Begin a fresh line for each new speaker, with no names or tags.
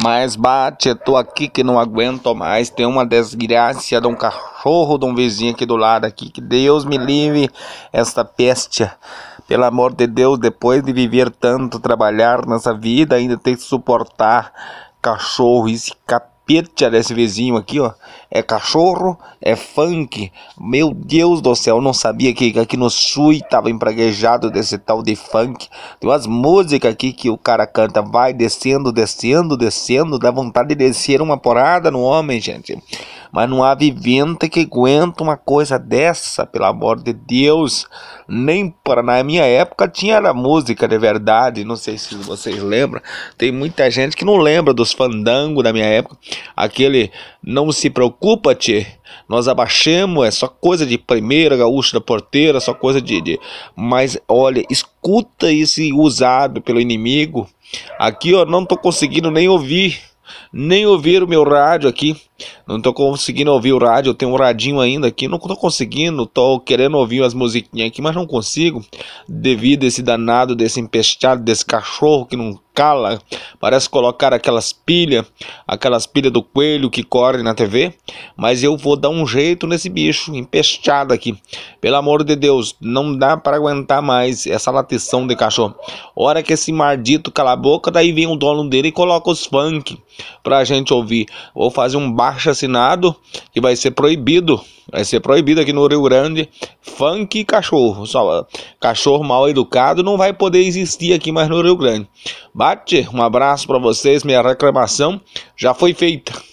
Mas bate, tô aqui que não aguento mais. Tem uma desgraça de um cachorro de um vizinho aqui do lado aqui. Que Deus me livre esta peste. Pelo amor de Deus, depois de viver tanto, trabalhar nessa vida, ainda tem que suportar cachorro e se cap Pirtia desse vizinho aqui, ó. É cachorro, é funk. Meu Deus do céu, eu não sabia que aqui no Sul tava empraguejado desse tal de funk. Tem umas músicas aqui que o cara canta, vai descendo, descendo, descendo. Dá vontade de descer uma porada no homem, gente mas não há vivenda que aguenta uma coisa dessa, pelo amor de Deus. Nem para na minha época tinha música de verdade, não sei se vocês lembram. Tem muita gente que não lembra dos fandango da minha época. Aquele não se preocupa, te nós abaixemos, é só coisa de primeira, gaúcho da porteira, só coisa de, de... Mas olha, escuta esse usado pelo inimigo. Aqui ó, não tô conseguindo nem ouvir, nem ouvir o meu rádio aqui. Não tô conseguindo ouvir o rádio, eu tenho um radinho ainda aqui, não tô conseguindo, tô querendo ouvir as musiquinhas aqui, mas não consigo, devido a esse danado, desse empestado desse cachorro que não cala, parece colocar aquelas pilhas, aquelas pilhas do coelho que corre na TV, mas eu vou dar um jeito nesse bicho empestado aqui, pelo amor de Deus, não dá para aguentar mais essa latição de cachorro, hora que esse mardito cala a boca, daí vem o dono dele e coloca os funk pra gente ouvir, vou fazer um bar abaixo assinado que vai ser proibido, vai ser proibido aqui no Rio Grande, funk e cachorro. Só, cachorro mal educado não vai poder existir aqui mais no Rio Grande. Bate, um abraço para vocês, minha reclamação já foi feita.